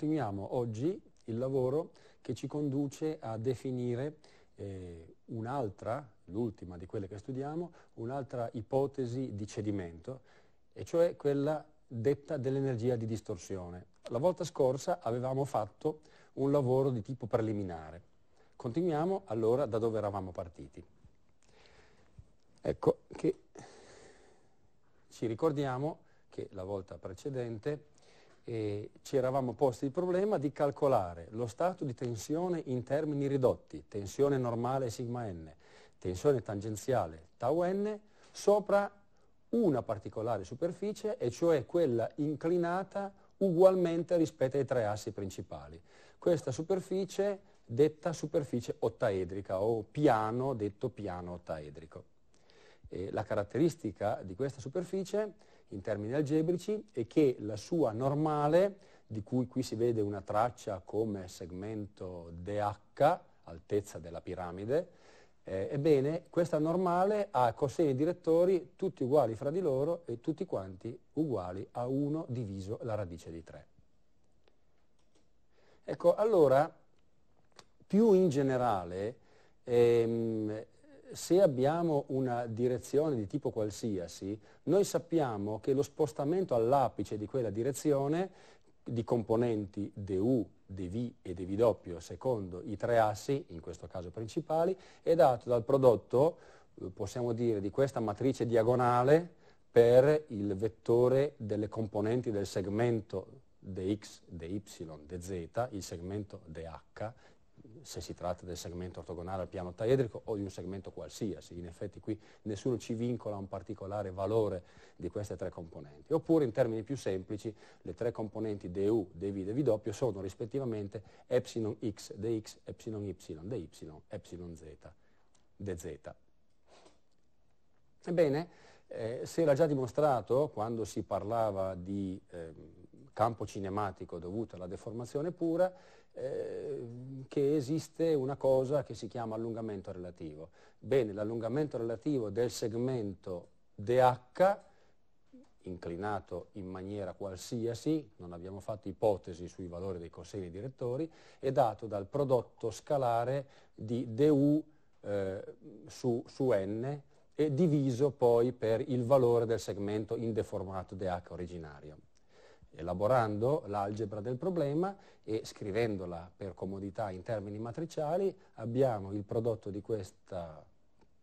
continuiamo oggi il lavoro che ci conduce a definire eh, un'altra, l'ultima di quelle che studiamo, un'altra ipotesi di cedimento, e cioè quella detta dell'energia di distorsione. La volta scorsa avevamo fatto un lavoro di tipo preliminare. Continuiamo allora da dove eravamo partiti. Ecco che ci ricordiamo che la volta precedente eh, ci eravamo posti il problema di calcolare lo stato di tensione in termini ridotti, tensione normale sigma n, tensione tangenziale tau n, sopra una particolare superficie, e cioè quella inclinata ugualmente rispetto ai tre assi principali. Questa superficie detta superficie ottaedrica o piano detto piano ottaedrico. E la caratteristica di questa superficie in termini algebrici e che la sua normale, di cui qui si vede una traccia come segmento DH, altezza della piramide, eh, ebbene questa normale ha coseni direttori tutti uguali fra di loro e tutti quanti uguali a 1 diviso la radice di 3. Ecco, allora, più in generale, ehm, se abbiamo una direzione di tipo qualsiasi, noi sappiamo che lo spostamento all'apice di quella direzione di componenti dU, dV e dV doppio secondo i tre assi, in questo caso principali, è dato dal prodotto, possiamo dire, di questa matrice diagonale per il vettore delle componenti del segmento dx, dy, dz, il segmento dh se si tratta del segmento ortogonale al piano taedrico o di un segmento qualsiasi, in effetti qui nessuno ci vincola a un particolare valore di queste tre componenti, oppure in termini più semplici le tre componenti dU, dV, dV sono rispettivamente epsilon x, dx, epsilon y, dy, epsilon z, dz. Ebbene, eh, si era già dimostrato quando si parlava di eh, campo cinematico dovuto alla deformazione pura Ehm, che esiste una cosa che si chiama allungamento relativo. Bene, l'allungamento relativo del segmento DH, inclinato in maniera qualsiasi, non abbiamo fatto ipotesi sui valori dei coseni direttori, è dato dal prodotto scalare di DU eh, su, su N e diviso poi per il valore del segmento indeformato DH originario elaborando l'algebra del problema e scrivendola per comodità in termini matriciali abbiamo il prodotto di questa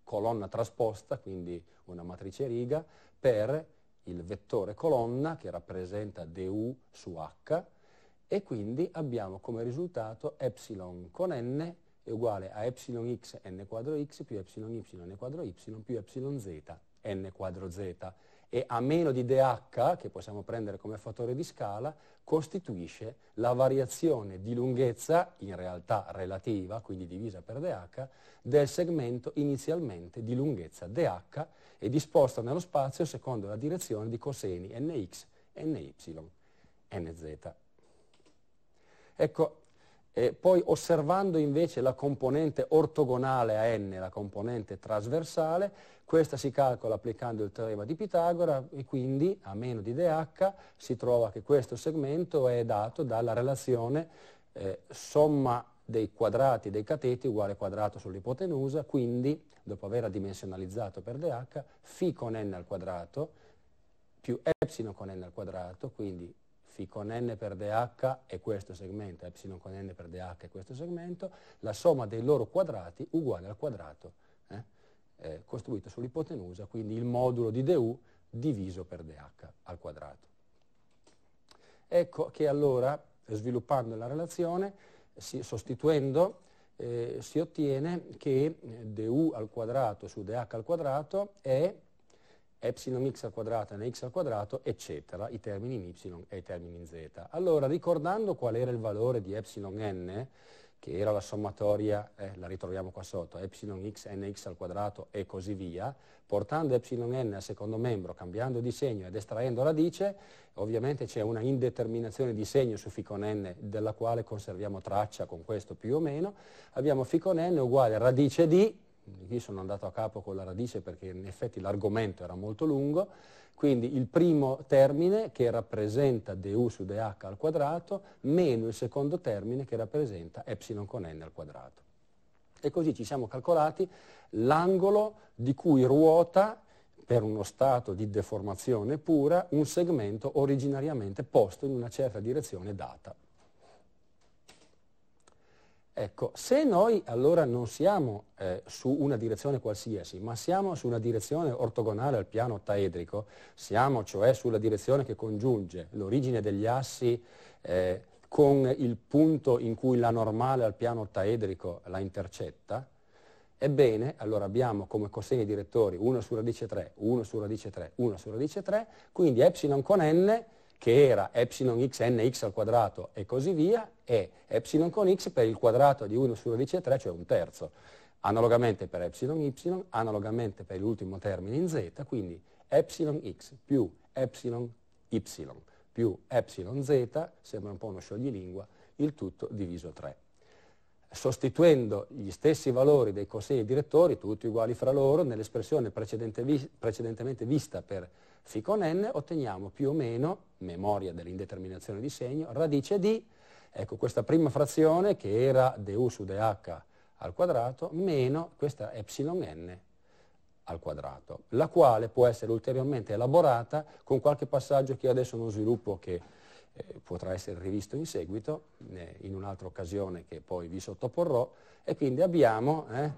colonna trasposta, quindi una matrice riga, per il vettore colonna che rappresenta du su h e quindi abbiamo come risultato epsilon con n è uguale a epsilon x n quadro x più epsilon y n quadro y più epsilon z n quadro z e a meno di dH, che possiamo prendere come fattore di scala, costituisce la variazione di lunghezza, in realtà relativa, quindi divisa per dH, del segmento inizialmente di lunghezza dH e disposto nello spazio secondo la direzione di coseni nx, ny, nz. Ecco, e poi osservando invece la componente ortogonale a n, la componente trasversale, questa si calcola applicando il teorema di Pitagora e quindi a meno di dh si trova che questo segmento è dato dalla relazione eh, somma dei quadrati dei cateti uguale quadrato sull'ipotenusa, quindi dopo aver dimensionalizzato per dh, φ con n al quadrato più ε con n al quadrato, quindi phi con n per dh è questo segmento, epsilon con n per dh è questo segmento, la somma dei loro quadrati uguale al quadrato eh, eh, costruito sull'ipotenusa, quindi il modulo di du diviso per dh al quadrato. Ecco che allora, sviluppando la relazione, si, sostituendo, eh, si ottiene che eh, du al quadrato su dh al quadrato è epsilon x al quadrato n x al quadrato, eccetera, i termini in y e i termini in z. Allora, ricordando qual era il valore di epsilon n, che era la sommatoria, eh, la ritroviamo qua sotto, epsilon x, nx al quadrato e così via, portando epsilon n al secondo membro, cambiando di segno ed estraendo radice, ovviamente c'è una indeterminazione di segno su phi con n della quale conserviamo traccia con questo più o meno, abbiamo phi con n uguale radice di lì sono andato a capo con la radice perché in effetti l'argomento era molto lungo, quindi il primo termine che rappresenta du su dh al quadrato meno il secondo termine che rappresenta epsilon con n al quadrato. E così ci siamo calcolati l'angolo di cui ruota per uno stato di deformazione pura un segmento originariamente posto in una certa direzione data. Ecco, se noi allora non siamo eh, su una direzione qualsiasi, ma siamo su una direzione ortogonale al piano ottaedrico, siamo cioè sulla direzione che congiunge l'origine degli assi eh, con il punto in cui la normale al piano ottaedrico la intercetta, ebbene, allora abbiamo come coseni direttori 1 su radice 3, 1 su radice 3, 1 su radice 3, quindi epsilon con n che era epsilon x, nx al quadrato e così via, e epsilon con x per il quadrato di 1 su radice 3, cioè un terzo. Analogamente per epsilon y, analogamente per l'ultimo termine in z, quindi epsilon x più epsilon y più epsilon z, sembra un po' uno scioglilingua, il tutto diviso 3. Sostituendo gli stessi valori dei consigli direttori, tutti uguali fra loro, nell'espressione precedentemente vista per Fi con n otteniamo più o meno, memoria dell'indeterminazione di segno, radice di, ecco questa prima frazione che era du su dh al quadrato, meno questa epsilon n al quadrato, la quale può essere ulteriormente elaborata con qualche passaggio che io adesso non sviluppo che eh, potrà essere rivisto in seguito, eh, in un'altra occasione che poi vi sottoporrò, e quindi abbiamo eh,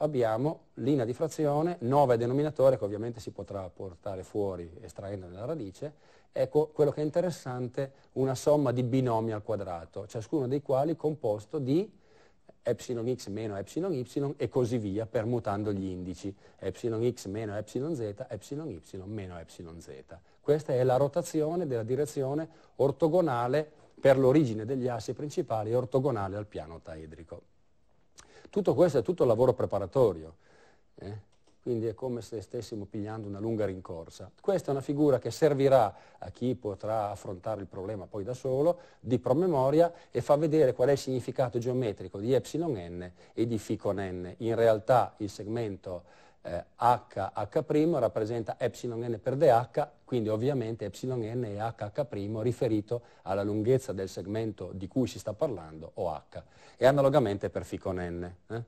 abbiamo linea di frazione, 9 denominatore che ovviamente si potrà portare fuori estraendo nella radice, ecco quello che è interessante, una somma di binomi al quadrato, ciascuno dei quali composto di epsilon x meno epsilon y e così via permutando gli indici epsilon x meno epsilon z, epsilon y meno epsilon z. Questa è la rotazione della direzione ortogonale per l'origine degli assi principali ortogonale al piano taedrico. Tutto questo è tutto lavoro preparatorio. Eh? quindi è come se stessimo pigliando una lunga rincorsa. Questa è una figura che servirà a chi potrà affrontare il problema poi da solo, di promemoria, e fa vedere qual è il significato geometrico di epsilon n e di phi con n. In realtà il segmento eh, h, h' rappresenta epsilon n per dh, quindi ovviamente εn è HH' riferito alla lunghezza del segmento di cui si sta parlando, o h, e analogamente per φ con n. Eh?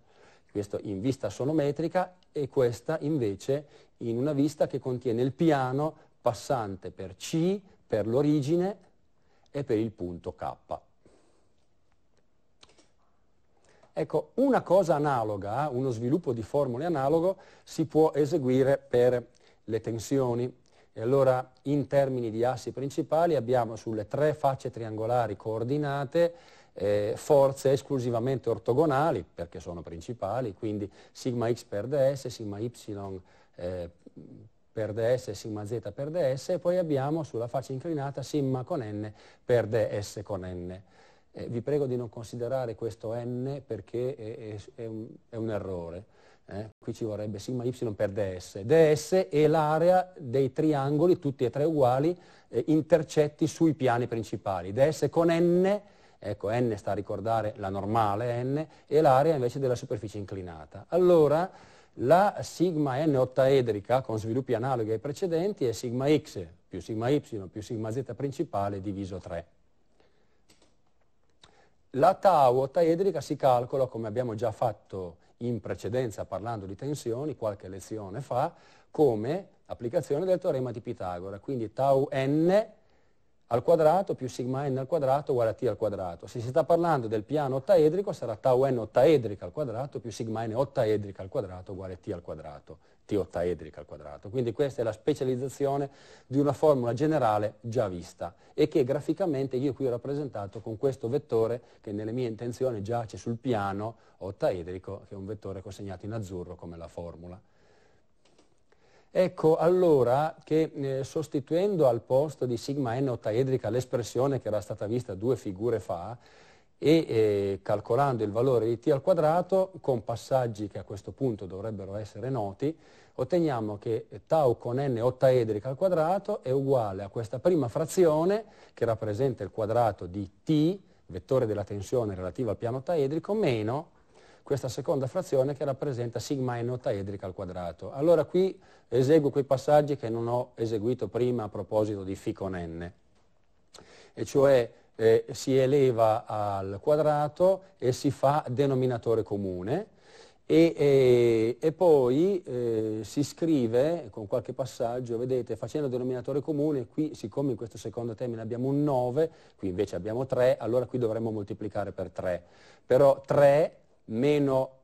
Questo in vista sonometrica e questa invece in una vista che contiene il piano passante per C, per l'origine e per il punto K. Ecco, una cosa analoga, eh, uno sviluppo di formule analogo, si può eseguire per le tensioni, e allora in termini di assi principali abbiamo sulle tre facce triangolari coordinate eh, forze esclusivamente ortogonali, perché sono principali, quindi sigma x per ds, sigma y eh, per ds, sigma z per ds, e poi abbiamo sulla faccia inclinata sigma con n per ds con n. Eh, vi prego di non considerare questo n perché è, è, è, un, è un errore eh? Qui ci vorrebbe sigma y per ds. ds è l'area dei triangoli, tutti e tre uguali, eh, intercetti sui piani principali. ds con n, ecco n sta a ricordare la normale n, è l'area invece della superficie inclinata. Allora la sigma n ottaedrica con sviluppi analoghi ai precedenti è sigma x più sigma y più sigma z principale diviso 3. La tau ottaedrica si calcola, come abbiamo già fatto in precedenza parlando di tensioni qualche lezione fa, come applicazione del teorema di Pitagora, quindi tau n al quadrato più sigma n al quadrato uguale a t al quadrato. Se si sta parlando del piano ottaedrico sarà tau n ottaedrica al quadrato più sigma n ottaedrica al quadrato uguale a t al quadrato, t ottaedrica al quadrato. Quindi questa è la specializzazione di una formula generale già vista e che graficamente io qui ho rappresentato con questo vettore che nelle mie intenzioni giace sul piano ottaedrico, che è un vettore consegnato in azzurro come la formula. Ecco allora che eh, sostituendo al posto di sigma n ottaedrica l'espressione che era stata vista due figure fa e eh, calcolando il valore di t al quadrato con passaggi che a questo punto dovrebbero essere noti, otteniamo che tau con n ottaedrica al quadrato è uguale a questa prima frazione che rappresenta il quadrato di t, vettore della tensione relativa al piano ottaedrico, meno questa seconda frazione che rappresenta sigma n ottaedrica al quadrato. Allora qui eseguo quei passaggi che non ho eseguito prima a proposito di φ con n, e cioè eh, si eleva al quadrato e si fa denominatore comune e, e, e poi eh, si scrive con qualche passaggio, vedete, facendo denominatore comune, qui siccome in questo secondo termine abbiamo un 9, qui invece abbiamo 3, allora qui dovremmo moltiplicare per 3. Però 3 meno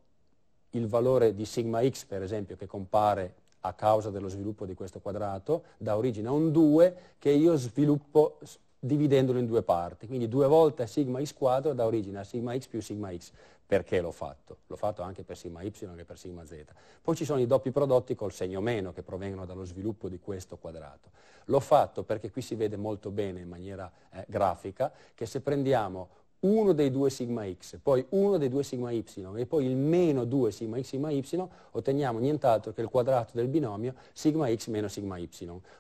il valore di sigma x, per esempio, che compare a causa dello sviluppo di questo quadrato, dà origine a un 2 che io sviluppo dividendolo in due parti. Quindi due volte sigma x quadro dà origine a sigma x più sigma x. Perché l'ho fatto? L'ho fatto anche per sigma y e per sigma z. Poi ci sono i doppi prodotti col segno meno che provengono dallo sviluppo di questo quadrato. L'ho fatto perché qui si vede molto bene in maniera eh, grafica che se prendiamo uno dei due sigma x, poi uno dei due sigma y e poi il meno 2 sigma x sigma y, otteniamo nient'altro che il quadrato del binomio sigma x meno sigma y.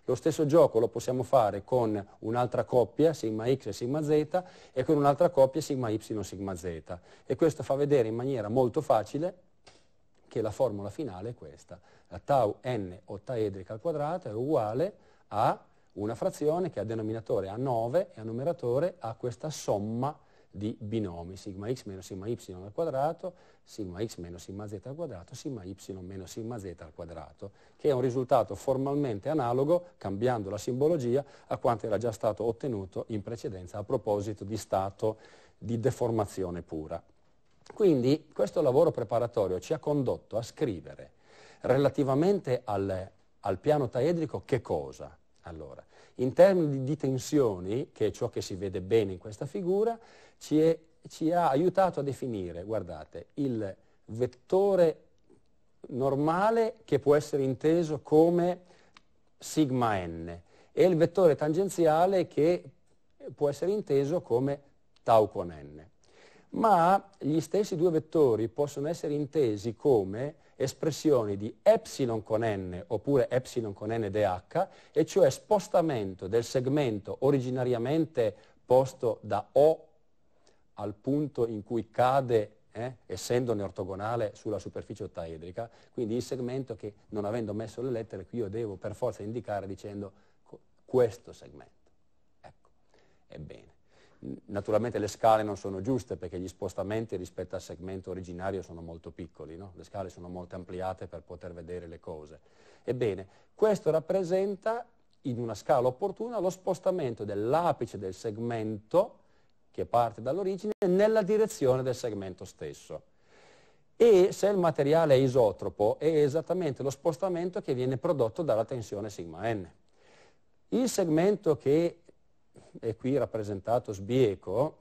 Lo stesso gioco lo possiamo fare con un'altra coppia, sigma x e sigma z, e con un'altra coppia, sigma y sigma z. E questo fa vedere in maniera molto facile che la formula finale è questa. La tau n ottaedrica al quadrato è uguale a una frazione che ha denominatore a 9 e a numeratore a questa somma di binomi, sigma x meno sigma y al quadrato, sigma x meno sigma z al quadrato, sigma y meno sigma z al quadrato, che è un risultato formalmente analogo, cambiando la simbologia, a quanto era già stato ottenuto in precedenza a proposito di stato di deformazione pura. Quindi questo lavoro preparatorio ci ha condotto a scrivere relativamente al, al piano taedrico che cosa? Allora, in termini di tensioni, che è ciò che si vede bene in questa figura, ci, è, ci ha aiutato a definire, guardate, il vettore normale che può essere inteso come sigma n e il vettore tangenziale che può essere inteso come tau con n. Ma gli stessi due vettori possono essere intesi come espressioni di epsilon con n oppure epsilon con n dh, e cioè spostamento del segmento originariamente posto da O al punto in cui cade eh, essendone ortogonale sulla superficie ottaedrica, quindi il segmento che non avendo messo le lettere qui io devo per forza indicare dicendo questo segmento. Ecco, ebbene, Naturalmente le scale non sono giuste perché gli spostamenti rispetto al segmento originario sono molto piccoli, no? le scale sono molto ampliate per poter vedere le cose. Ebbene, questo rappresenta in una scala opportuna lo spostamento dell'apice del segmento che parte dall'origine nella direzione del segmento stesso. E se il materiale è isotropo è esattamente lo spostamento che viene prodotto dalla tensione sigma n. Il segmento che e qui rappresentato sbieco,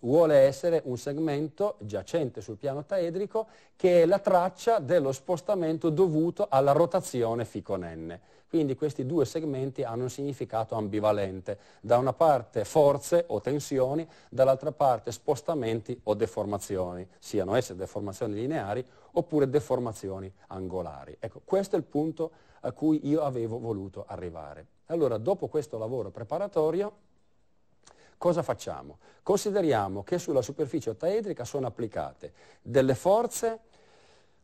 vuole essere un segmento giacente sul piano taedrico che è la traccia dello spostamento dovuto alla rotazione Φ con N. Quindi questi due segmenti hanno un significato ambivalente, da una parte forze o tensioni, dall'altra parte spostamenti o deformazioni, siano esse deformazioni lineari oppure deformazioni angolari. Ecco, questo è il punto a cui io avevo voluto arrivare. Allora, dopo questo lavoro preparatorio, cosa facciamo? Consideriamo che sulla superficie ottaedrica sono applicate delle forze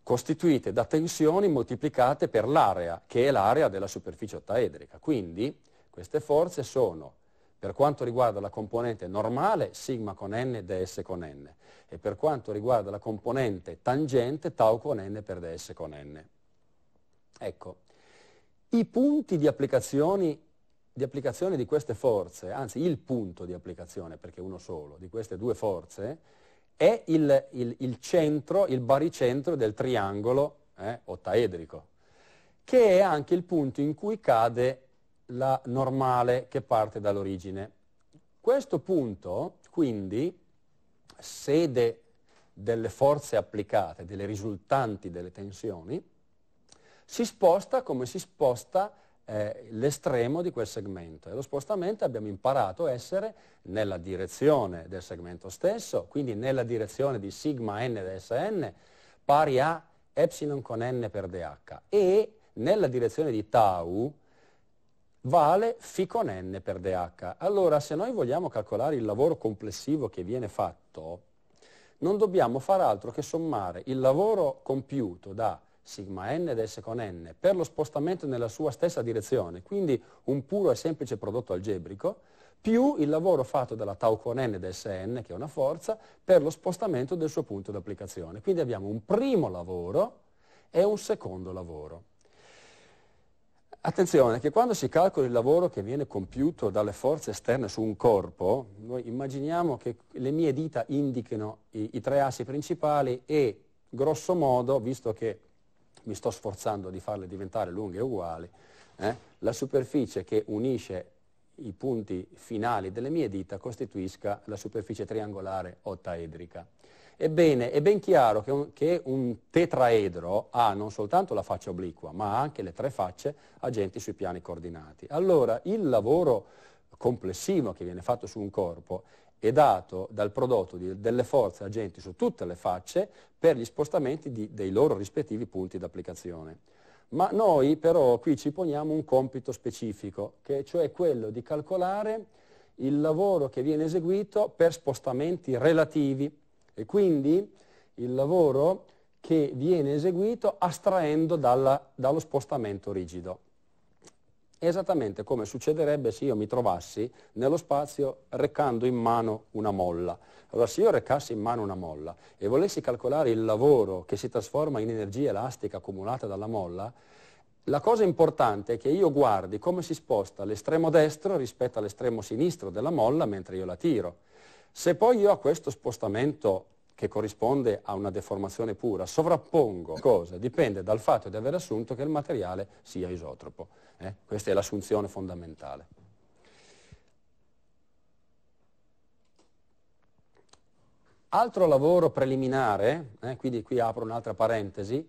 costituite da tensioni moltiplicate per l'area, che è l'area della superficie ottaedrica. Quindi queste forze sono, per quanto riguarda la componente normale, sigma con n, ds con n, e per quanto riguarda la componente tangente, tau con n per ds con n. Ecco, i punti di applicazione, di applicazione di queste forze, anzi il punto di applicazione, perché uno solo, di queste due forze, è il, il, il centro, il baricentro del triangolo eh, ottaedrico, che è anche il punto in cui cade la normale che parte dall'origine. Questo punto, quindi, sede delle forze applicate, delle risultanti delle tensioni, si sposta come si sposta eh, l'estremo di quel segmento e lo spostamento abbiamo imparato a essere nella direzione del segmento stesso, quindi nella direzione di sigma n da Sn pari a epsilon con n per dh e nella direzione di tau vale phi con n per dh. Allora se noi vogliamo calcolare il lavoro complessivo che viene fatto non dobbiamo far altro che sommare il lavoro compiuto da sigma n ed s con n per lo spostamento nella sua stessa direzione, quindi un puro e semplice prodotto algebrico, più il lavoro fatto dalla tau con n ed sn, che è una forza, per lo spostamento del suo punto d'applicazione. Quindi abbiamo un primo lavoro e un secondo lavoro. Attenzione che quando si calcola il lavoro che viene compiuto dalle forze esterne su un corpo, noi immaginiamo che le mie dita indichino i, i tre assi principali e grosso modo, visto che mi sto sforzando di farle diventare lunghe e uguali, eh, la superficie che unisce i punti finali delle mie dita costituisca la superficie triangolare ottaedrica. Ebbene, è ben chiaro che un, che un, tetraedro ha non soltanto la faccia obliqua, ma anche le tre facce agenti sui piani coordinati. Allora, il lavoro complessivo che viene fatto su un corpo è dato dal prodotto di, delle forze agenti su tutte le facce per gli spostamenti di, dei loro rispettivi punti d'applicazione. Ma noi però qui ci poniamo un compito specifico, che cioè quello di calcolare il lavoro che viene eseguito per spostamenti relativi e quindi il lavoro che viene eseguito astraendo dalla, dallo spostamento rigido esattamente come succederebbe se io mi trovassi nello spazio recando in mano una molla. Allora se io recassi in mano una molla e volessi calcolare il lavoro che si trasforma in energia elastica accumulata dalla molla, la cosa importante è che io guardi come si sposta l'estremo destro rispetto all'estremo sinistro della molla mentre io la tiro. Se poi io a questo spostamento che corrisponde a una deformazione pura, sovrappongo cosa? Dipende dal fatto di aver assunto che il materiale sia isotropo. Eh? Questa è l'assunzione fondamentale. Altro lavoro preliminare, eh, quindi qui apro un'altra parentesi,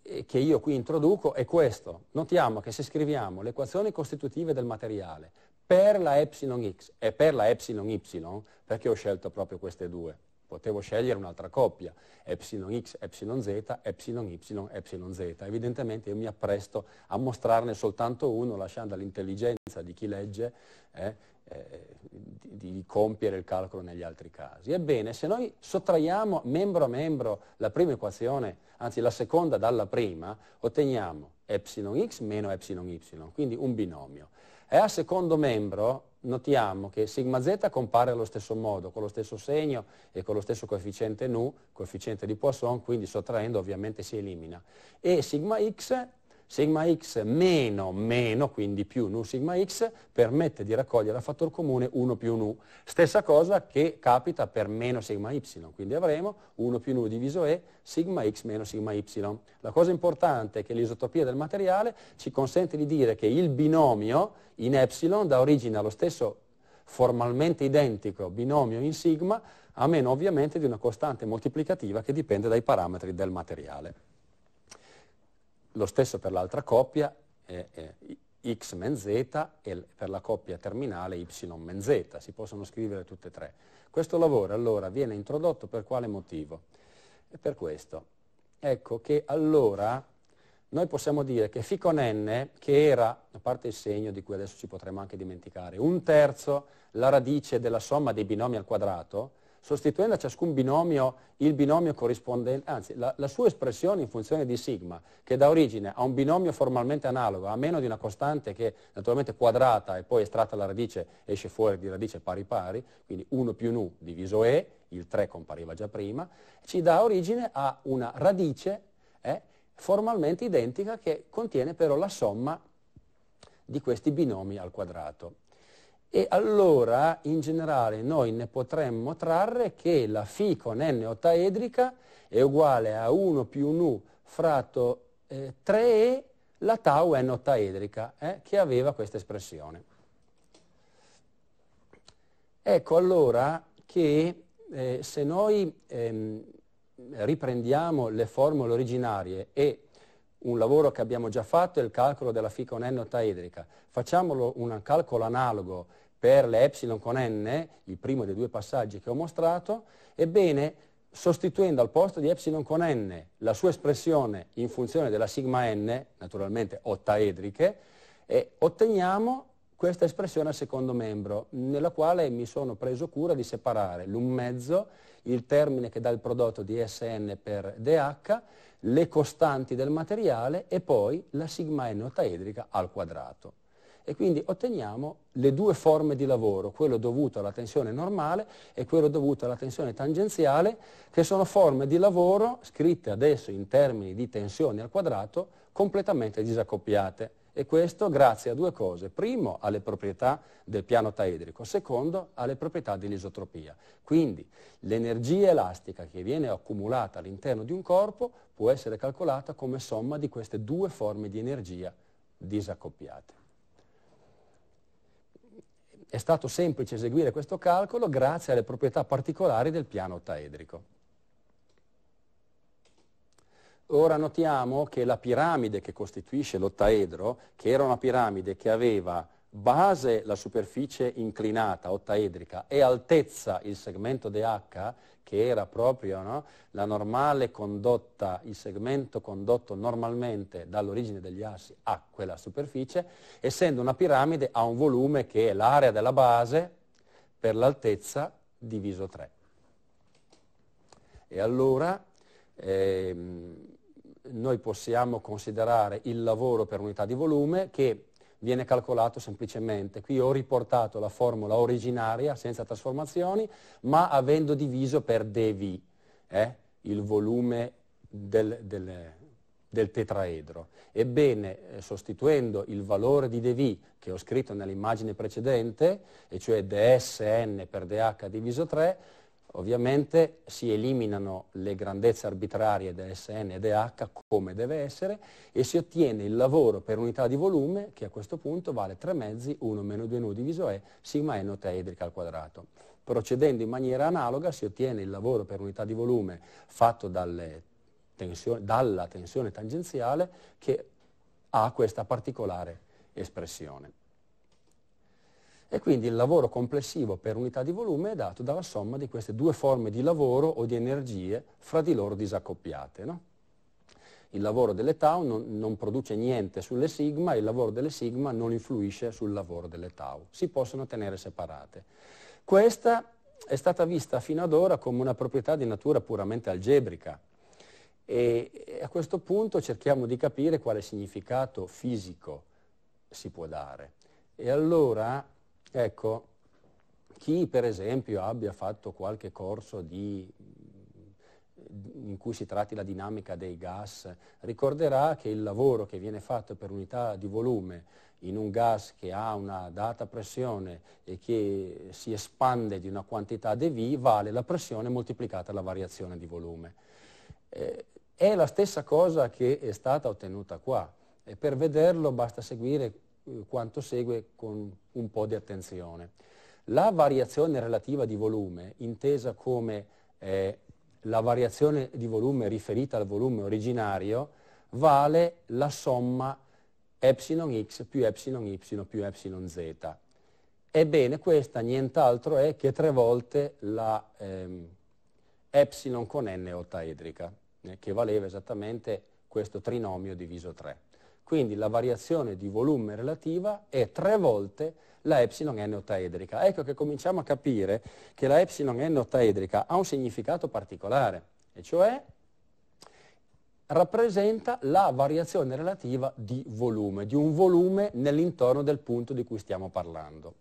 eh, che io qui introduco, è questo. Notiamo che se scriviamo le equazioni costitutive del materiale per la epsilon x e per la epsilon y, perché ho scelto proprio queste due? potevo scegliere un'altra coppia, epsilon x, epsilon z, epsilon y, epsilon z. Evidentemente io mi appresto a mostrarne soltanto uno, lasciando all'intelligenza di chi legge eh, eh, di, di, compiere il calcolo negli altri casi. Ebbene, se noi sottraiamo membro a membro la prima equazione, anzi la seconda dalla prima, otteniamo epsilon x meno epsilon y, quindi un binomio. E al secondo membro notiamo che sigma z compare allo stesso modo, con lo stesso segno e con lo stesso coefficiente nu, coefficiente di Poisson, quindi sottraendo ovviamente si elimina. E sigma x Sigma x meno meno, quindi più nu sigma x, permette di raccogliere a fattore comune 1 più nu. Stessa cosa che capita per meno sigma y, quindi avremo 1 più nu diviso e sigma x meno sigma y. La cosa importante è che l'isotopia del materiale ci consente di dire che il binomio in epsilon dà origine allo stesso formalmente identico binomio in sigma, a meno ovviamente di una costante moltiplicativa che dipende dai parametri del materiale. Lo stesso per l'altra coppia, eh, eh, x men z e per la coppia terminale y men z, si possono scrivere tutte e tre. Questo lavoro allora viene introdotto per quale motivo? E per questo. Ecco che allora noi possiamo dire che φ con n, che era, a parte il segno di cui adesso ci potremmo anche dimenticare, un terzo la radice della somma dei binomi al quadrato, sostituendo a ciascun binomio il binomio corrispondente, anzi la, la, sua espressione in funzione di sigma, che dà origine a un binomio formalmente analogo, a meno di una costante che naturalmente quadrata e poi estratta alla radice esce fuori di radice pari pari, quindi 1 più nu diviso e, il 3 compariva già prima, ci dà origine a una radice eh, formalmente identica che contiene però la somma di questi binomi al quadrato e allora in generale noi ne potremmo trarre che la Φ con n ottaedrica è uguale a 1 più nu fratto eh, 3e la tau n ottaedrica eh, che aveva questa espressione. Ecco allora che eh, se noi ehm, riprendiamo le formule originarie e un lavoro che abbiamo già fatto è il calcolo della Φ con n ottaedrica. Facciamolo un calcolo analogo per le ε con n, il primo dei due passaggi che ho mostrato, ebbene sostituendo al posto di ε con n la sua espressione in funzione della sigma n, naturalmente ottaedriche, e otteniamo questa espressione al secondo membro, nella quale mi sono preso cura di separare l'un mezzo, il termine che dà il prodotto di Sn per dH, le costanti del materiale e poi la sigma n ottaedrica al quadrato. E quindi otteniamo le due forme di lavoro, quello dovuto alla tensione normale e quello dovuto alla tensione tangenziale, che sono forme di lavoro scritte adesso in termini di tensioni al quadrato completamente disaccoppiate. E questo grazie a due cose. Primo, alle proprietà del piano taedrico. Secondo, alle proprietà dell'isotropia. Quindi l'energia elastica che viene accumulata all'interno di un corpo può essere calcolata come somma di queste due forme di energia disaccoppiate. È stato semplice eseguire questo calcolo grazie alle proprietà particolari del piano taedrico. Ora notiamo che la piramide che costituisce l'ottaedro, che era una piramide che aveva base la superficie inclinata, ottaedrica, e altezza il segmento DH, che era proprio no, la normale condotta, il segmento condotto normalmente dall'origine degli assi a quella superficie, essendo una piramide ha un volume che è l'area della base per l'altezza diviso 3. E allora... Ehm, noi possiamo considerare il lavoro per unità di volume che viene calcolato semplicemente. Qui ho riportato la formula originaria senza trasformazioni, ma avendo diviso per dV, eh, il volume del, del, del, tetraedro. Ebbene, eh, sostituendo il valore di dV che ho scritto nell'immagine precedente, e cioè dsn per dh diviso 3, Ovviamente si eliminano le grandezze arbitrarie da SN e H come deve essere e si ottiene il lavoro per unità di volume che a questo punto vale 3 mezzi 1 meno 2 nu diviso E sigma N enoteidrica al quadrato. Procedendo in maniera analoga si ottiene il lavoro per unità di volume fatto tensioni, dalla tensione tangenziale che ha questa particolare espressione e quindi il lavoro complessivo per unità di volume è dato dalla somma di queste due forme di lavoro o di energie fra di loro disaccoppiate. No? Il lavoro delle tau non, non, produce niente sulle sigma, il lavoro delle sigma non influisce sul lavoro delle tau, si possono tenere separate. Questa è stata vista fino ad ora come una proprietà di natura puramente algebrica, e a questo punto cerchiamo di capire quale significato fisico si può dare. E allora Ecco, chi per esempio abbia fatto qualche corso di, in cui si tratti la dinamica dei gas, ricorderà che il lavoro che viene fatto per unità di volume in un gas che ha una data pressione e che si espande di una quantità dV vale la pressione moltiplicata la variazione di volume. Eh, è la stessa cosa che è stata ottenuta qua e per vederlo basta seguire eh, quanto segue con un po' di attenzione. La variazione relativa di volume, intesa come eh, la variazione di volume riferita al volume originario, vale la somma epsilon x più epsilon y più epsilon z. Ebbene, questa nient'altro è che tre volte la ehm, epsilon con n ottaedrica, eh, che valeva esattamente questo trinomio diviso 3. Quindi la variazione di volume relativa è tre volte la epsilon n ottaedrica. Ecco che cominciamo a capire che la epsilon n ottaedrica ha un significato particolare, e cioè rappresenta la variazione relativa di volume, di un volume nell'intorno del punto di cui stiamo parlando.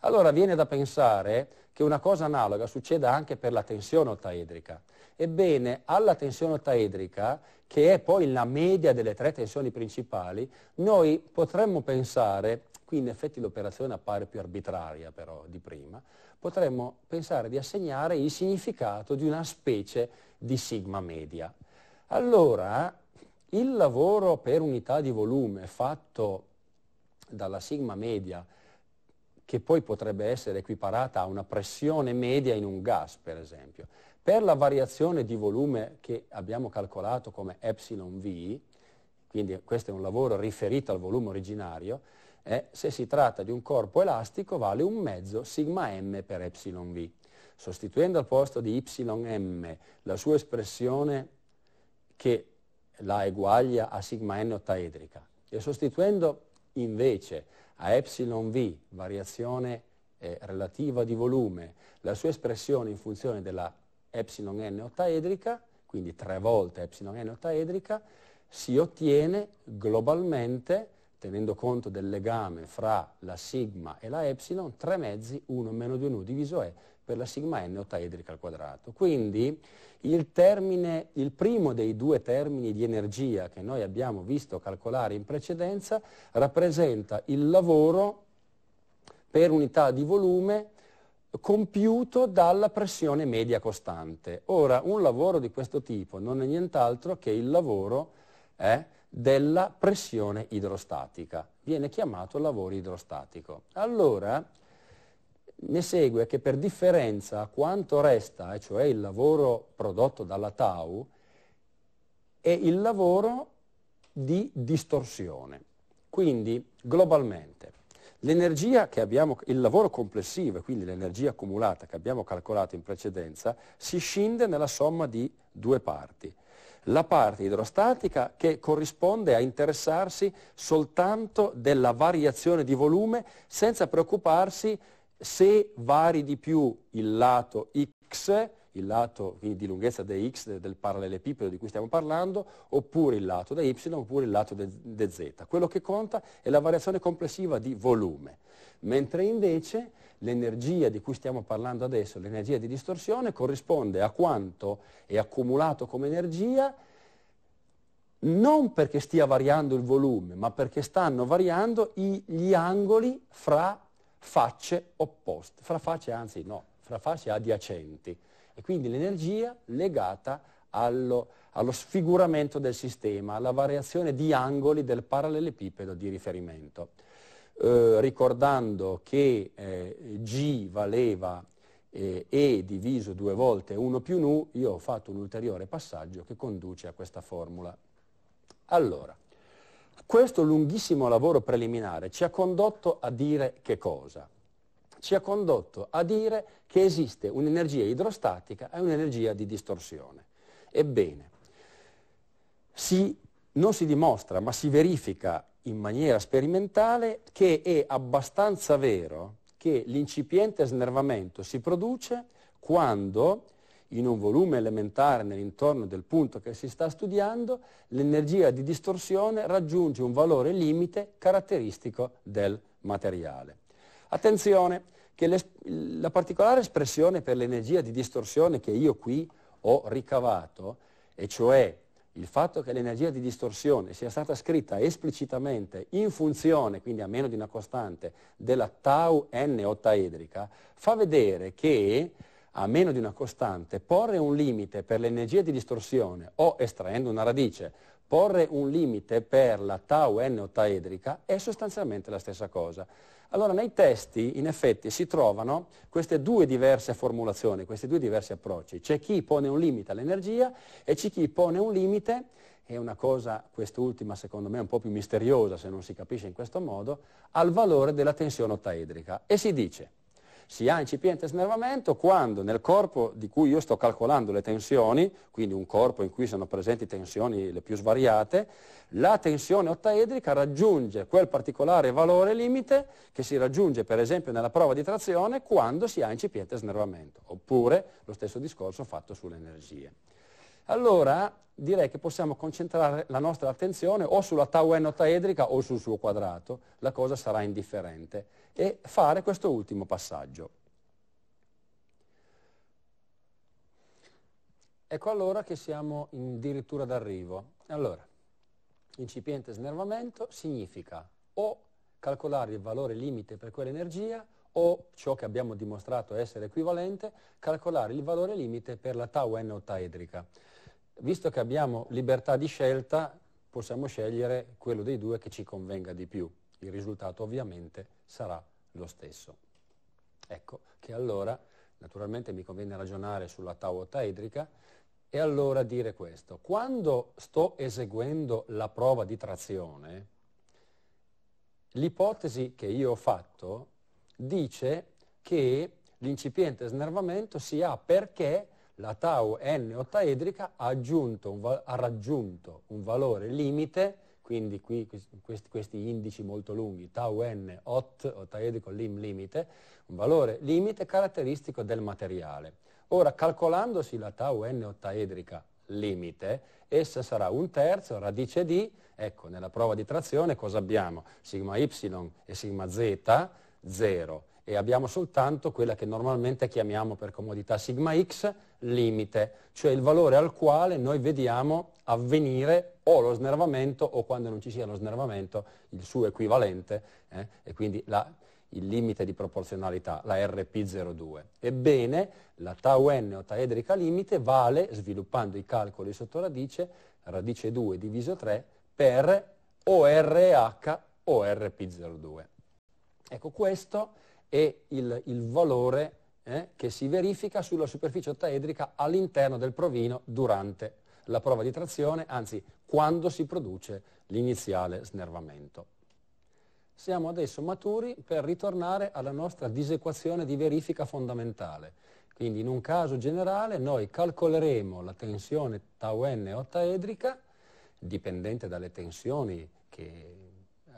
Allora viene da pensare che una cosa analoga succeda anche per la tensione ottaedrica. Ebbene, alla tensione ottaedrica, che è poi la media delle tre tensioni principali, noi potremmo pensare, qui in effetti l'operazione appare più arbitraria però di prima, potremmo pensare di assegnare il significato di una specie di sigma media. Allora, il lavoro per unità di volume fatto dalla sigma media, che poi potrebbe essere equiparata a una pressione media in un gas, per esempio, per la variazione di volume che abbiamo calcolato come epsilon v, quindi questo è un lavoro riferito al volume originario, eh, se si tratta di un corpo elastico vale un mezzo sigma m per epsilon v. Sostituendo al posto di ym la sua espressione che la eguaglia a sigma n ottaedrica e sostituendo invece a epsilon v, variazione eh, relativa di volume, la sua espressione in funzione della epsilon n ottaedrica, quindi tre volte εn ottaedrica, si ottiene globalmente, tenendo conto del legame fra la sigma e la epsilon, 3 mezzi 1 meno 2 nu diviso e per la sigma n ottaedrica al quadrato. Quindi il, termine, il primo dei due termini di energia che noi abbiamo visto calcolare in precedenza rappresenta il lavoro per unità di volume compiuto dalla pressione media costante. Ora, un lavoro di questo tipo non è nient'altro che il lavoro eh, della pressione idrostatica. Viene chiamato lavoro idrostatico. Allora, ne segue che per differenza quanto resta, e cioè il lavoro prodotto dalla Tau, è il lavoro di distorsione. Quindi, globalmente, L'energia che abbiamo, il lavoro complessivo, quindi l'energia accumulata che abbiamo calcolato in precedenza, si scinde nella somma di due parti. La parte idrostatica che corrisponde a interessarsi soltanto della variazione di volume senza preoccuparsi se vari di più il lato X il lato di lunghezza dx del parallelepipedo di cui stiamo parlando, oppure il lato da y, oppure il lato z. Quello che conta è la variazione complessiva di volume, mentre invece l'energia di cui stiamo parlando adesso, l'energia di distorsione, corrisponde a quanto è accumulato come energia non perché stia variando il volume, ma perché stanno variando i, gli angoli fra facce opposte, fra facce anzi no, fra facce adiacenti e quindi l'energia legata allo, allo sfiguramento del sistema, alla variazione di angoli del parallelepipedo di riferimento. Eh, ricordando che eh, G valeva eh, E diviso due volte 1 più nu, io ho fatto un ulteriore passaggio che conduce a questa formula. Allora, questo lunghissimo lavoro preliminare ci ha condotto a dire che cosa? ci ha condotto a dire che esiste un'energia idrostatica e un'energia di distorsione. Ebbene, si, non si dimostra, ma si verifica in maniera sperimentale che è abbastanza vero che l'incipiente snervamento si produce quando in un volume elementare nell'intorno del punto che si sta studiando, l'energia di distorsione raggiunge un valore limite caratteristico del materiale. Attenzione che la particolare espressione per l'energia di distorsione che io qui ho ricavato, e cioè il fatto che l'energia di distorsione sia stata scritta esplicitamente in funzione, quindi a meno di una costante, della tau n ottaedrica, fa vedere che a meno di una costante, porre un limite per l'energia di distorsione o estraendo una radice porre un limite per la tau n ottaedrica è sostanzialmente la stessa cosa. Allora nei testi in effetti si trovano queste due diverse formulazioni, questi due diversi approcci. C'è chi pone un limite all'energia e c'è chi pone un limite, è una cosa quest'ultima secondo me un po' più misteriosa se non si capisce in questo modo, al valore della tensione ottaedrica. E si dice si ha incipiente snervamento quando nel corpo di cui io sto calcolando le tensioni, quindi un corpo in cui sono presenti tensioni le più svariate, la tensione ottaedrica raggiunge quel particolare valore limite che si raggiunge per esempio nella prova di trazione quando si ha incipiente snervamento, oppure lo stesso discorso fatto sulle energie allora direi che possiamo concentrare la nostra attenzione o sulla tau ottaedrica o sul suo quadrato, la cosa sarà indifferente, e fare questo ultimo passaggio. Ecco allora che siamo addirittura d'arrivo. Allora, incipiente snervamento significa o calcolare il valore limite per quell'energia o ciò che abbiamo dimostrato essere equivalente, calcolare il valore limite per la tau enotaedrica visto che abbiamo libertà di scelta, possiamo scegliere quello dei due che ci convenga di più. Il risultato ovviamente sarà lo stesso. Ecco che allora, naturalmente mi conviene ragionare sulla tau ottaedrica e allora dire questo. Quando sto eseguendo la prova di trazione, l'ipotesi che io ho fatto dice che l'incipiente snervamento si ha perché la tau n ottaedrica ha, un, ha, raggiunto un valore limite, quindi qui questi, questi indici molto lunghi, tau n ot ottaedrico lim limite, un valore limite caratteristico del materiale. Ora, calcolandosi la tau n ottaedrica limite, essa sarà un terzo radice di, ecco, nella prova di trazione cosa abbiamo? Sigma y e sigma z, 0 e abbiamo soltanto quella che normalmente chiamiamo per comodità sigma x limite, cioè il valore al quale noi vediamo avvenire o lo snervamento o quando non ci sia lo snervamento il suo equivalente eh, e quindi la, il limite di proporzionalità, la RP02. Ebbene, la tau n o taedrica limite vale, sviluppando i calcoli sotto radice, radice 2 diviso 3 per ORH o rp 02 Ecco questo e il, il valore eh, che si verifica sulla superficie ottaedrica all'interno del provino durante la prova di trazione, anzi quando si produce l'iniziale snervamento. Siamo adesso maturi per ritornare alla nostra disequazione di verifica fondamentale. Quindi in un caso generale noi calcoleremo la tensione tau n ottaedrica, dipendente dalle tensioni che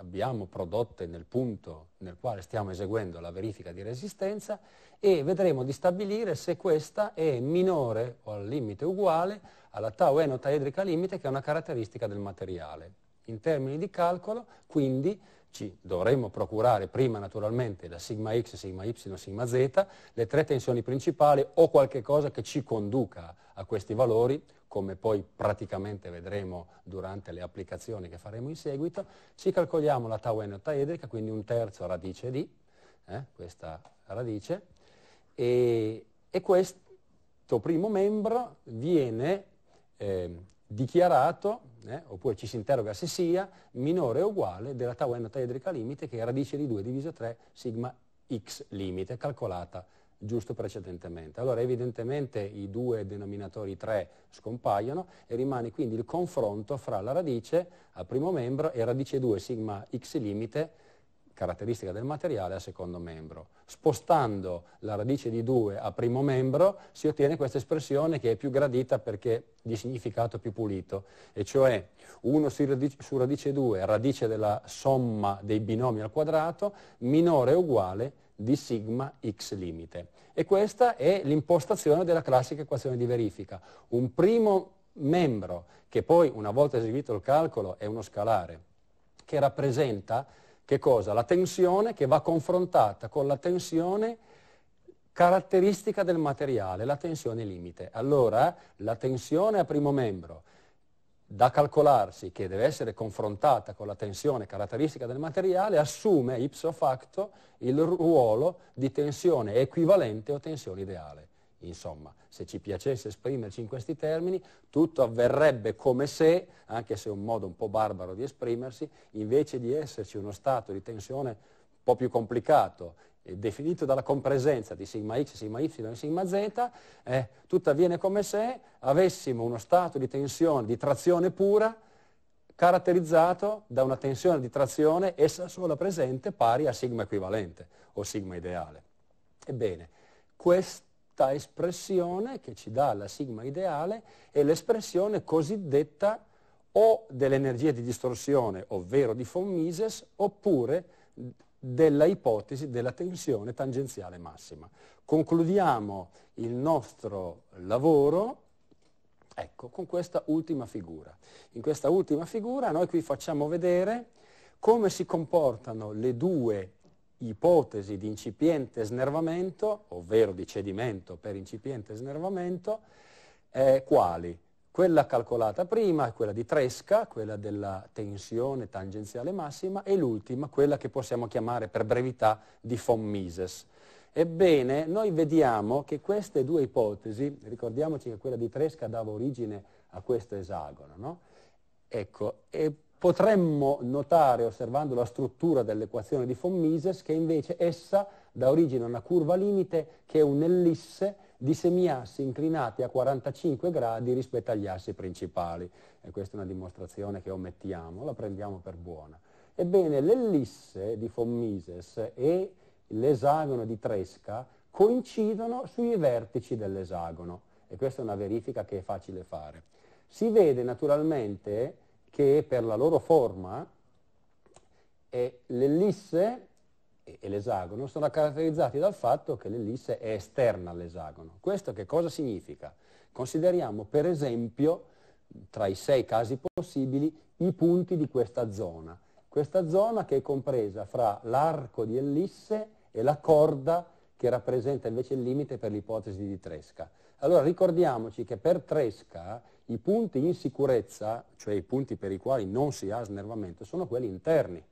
abbiamo prodotte nel punto nel quale stiamo eseguendo la verifica di resistenza e vedremo di stabilire se questa è minore o al limite uguale alla tau enotaedrica limite che è una caratteristica del materiale. In termini di calcolo, quindi, ci dovremmo procurare prima naturalmente la sigma x, sigma y, sigma z, le tre tensioni principali o qualche cosa che ci conduca a questi valori come poi praticamente vedremo durante le applicazioni che faremo in seguito, ci calcoliamo la tau n enottaedrica, quindi un terzo radice di, eh, questa radice, e, e, questo primo membro viene eh, dichiarato, eh, oppure ci si interroga se sia, minore o uguale della tau n enottaedrica limite che è radice di 2 diviso 3 sigma x limite, calcolata giusto precedentemente. Allora evidentemente i due denominatori 3 scompaiono e rimane quindi il confronto fra la radice a primo membro e radice 2 sigma x limite, caratteristica del materiale, a secondo membro. Spostando la radice di 2 a primo membro si ottiene questa espressione che è più gradita perché di significato più pulito, e cioè 1 su radice, su radice 2, radice della somma dei binomi al quadrato, minore o uguale di sigma x limite. E questa è l'impostazione della classica equazione di verifica. Un primo membro, che poi una volta eseguito il calcolo è uno scalare, che rappresenta che cosa? La tensione che va confrontata con la tensione caratteristica del materiale, la tensione limite. Allora la tensione a primo membro da calcolarsi che deve essere confrontata con la tensione caratteristica del materiale, assume ipso facto il ruolo di tensione equivalente o tensione ideale. Insomma, se ci piacesse esprimerci in questi termini, tutto avverrebbe come se, anche se è un modo un po' barbaro di esprimersi, invece di esserci uno stato di tensione un po' più complicato definito dalla compresenza di sigma x, sigma y e sigma z, eh, tutto avviene come se avessimo uno stato di tensione, di trazione pura, caratterizzato da una tensione di trazione essa sola presente pari a sigma equivalente o sigma ideale. Ebbene, questa espressione che ci dà la sigma ideale è l'espressione cosiddetta o dell'energia di distorsione, ovvero di von Mises, oppure della ipotesi della tensione tangenziale massima. Concludiamo il nostro lavoro ecco, con questa ultima figura. In questa ultima figura noi qui facciamo vedere come si comportano le due ipotesi di incipiente snervamento, ovvero di cedimento per incipiente snervamento, eh, quali? Quella calcolata prima è quella di Tresca, quella della tensione tangenziale massima, e l'ultima, quella che possiamo chiamare per brevità di von Mises. Ebbene, noi vediamo che queste due ipotesi, ricordiamoci che quella di Tresca dava origine a questo esagono, no? ecco, potremmo notare, osservando la struttura dell'equazione di von Mises, che invece essa dà origine a una curva limite che è un'ellisse di semiassi inclinati a 45 gradi rispetto agli assi principali. E questa è una dimostrazione che omettiamo, la prendiamo per buona. Ebbene, l'ellisse di von e l'esagono di Tresca coincidono sui vertici dell'esagono e questa è una verifica che è facile fare. Si vede naturalmente che per la loro forma l'ellisse e l'esagono sono caratterizzati dal fatto che l'ellisse è esterna all'esagono. Questo che cosa significa? Consideriamo per esempio, tra i sei casi possibili, i punti di questa zona. Questa zona che è compresa fra l'arco di ellisse e la corda che rappresenta invece il limite per l'ipotesi di Tresca. Allora ricordiamoci che per Tresca i punti in sicurezza, cioè i punti per i quali non si ha snervamento, sono quelli interni.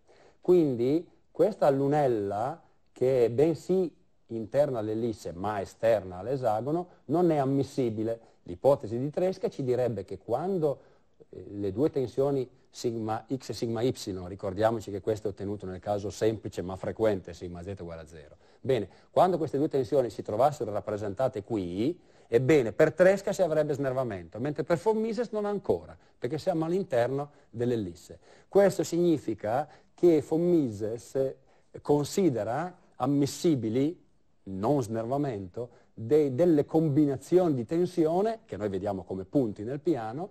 Quindi questa lunella, che è bensì interna all'ellisse ma esterna all'esagono, non è ammissibile. L'ipotesi di Tresca ci direbbe che quando eh, le due tensioni sigma x e sigma y, ricordiamoci che questo è ottenuto nel caso semplice ma frequente, sigma z uguale a 0. Bene, quando queste due tensioni si trovassero rappresentate qui, ebbene, per Tresca si avrebbe snervamento, mentre per von Mises non ancora, perché siamo all'interno dell'ellisse. Questo significa che Fommises considera ammissibili, non snervamento, de, delle combinazioni di tensione, che noi vediamo come punti nel piano,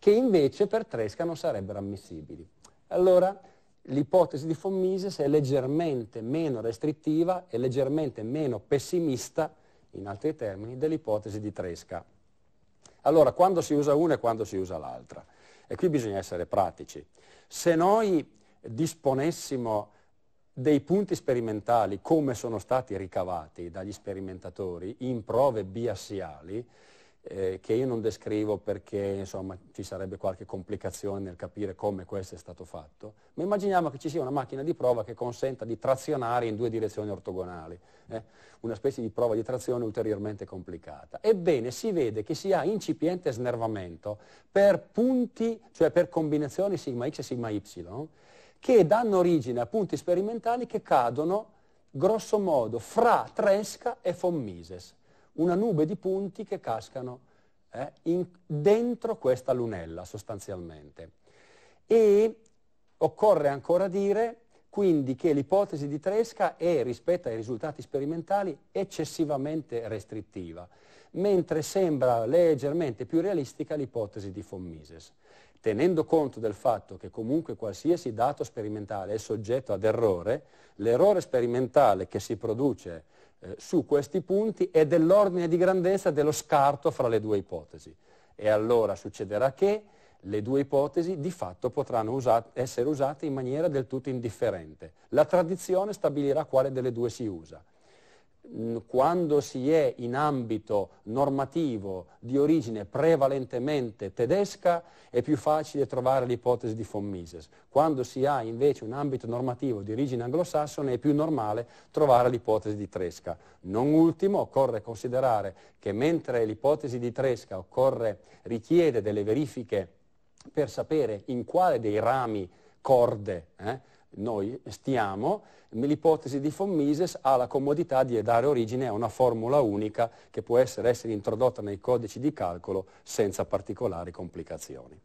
che invece per Tresca non sarebbero ammissibili. Allora, l'ipotesi di von Mises è leggermente meno restrittiva e leggermente meno pessimista, in altri termini, dell'ipotesi di Tresca. Allora, quando si usa una e quando si usa l'altra? E qui bisogna essere pratici. Se noi disponessimo dei punti sperimentali come sono stati ricavati dagli sperimentatori in prove biassiali, eh, che io non descrivo perché insomma, ci sarebbe qualche complicazione nel capire come questo è stato fatto, ma immaginiamo che ci sia una macchina di prova che consenta di trazionare in due direzioni ortogonali, eh? una specie di prova di trazione ulteriormente complicata. Ebbene, si vede che si ha incipiente snervamento per punti, cioè per combinazioni sigma x e sigma y, che danno origine a punti sperimentali che cadono grosso modo fra Tresca e Fommises, una nube di punti che cascano eh, in, dentro questa lunella sostanzialmente. E occorre ancora dire quindi che l'ipotesi di Tresca è rispetto ai risultati sperimentali eccessivamente restrittiva, mentre sembra leggermente più realistica l'ipotesi di Fommises tenendo conto del fatto che comunque qualsiasi dato sperimentale è soggetto ad errore, l'errore sperimentale che si produce eh, su questi punti è dell'ordine di grandezza dello scarto fra le due ipotesi. E allora succederà che le due ipotesi di fatto potranno usa- essere usate in maniera del tutto indifferente. La tradizione stabilirà quale delle due si usa quando si è in ambito normativo di origine prevalentemente tedesca è più facile trovare l'ipotesi di von Mises. Quando si ha invece un ambito normativo di origine anglosassone è più normale trovare l'ipotesi di Tresca. Non ultimo occorre considerare che mentre l'ipotesi di Tresca occorre, richiede delle verifiche per sapere in quale dei rami corde eh, noi stiamo, l'ipotesi di von Mises ha la comodità di dare origine a una formula unica che può essere, essere introdotta nei codici di calcolo senza particolari complicazioni.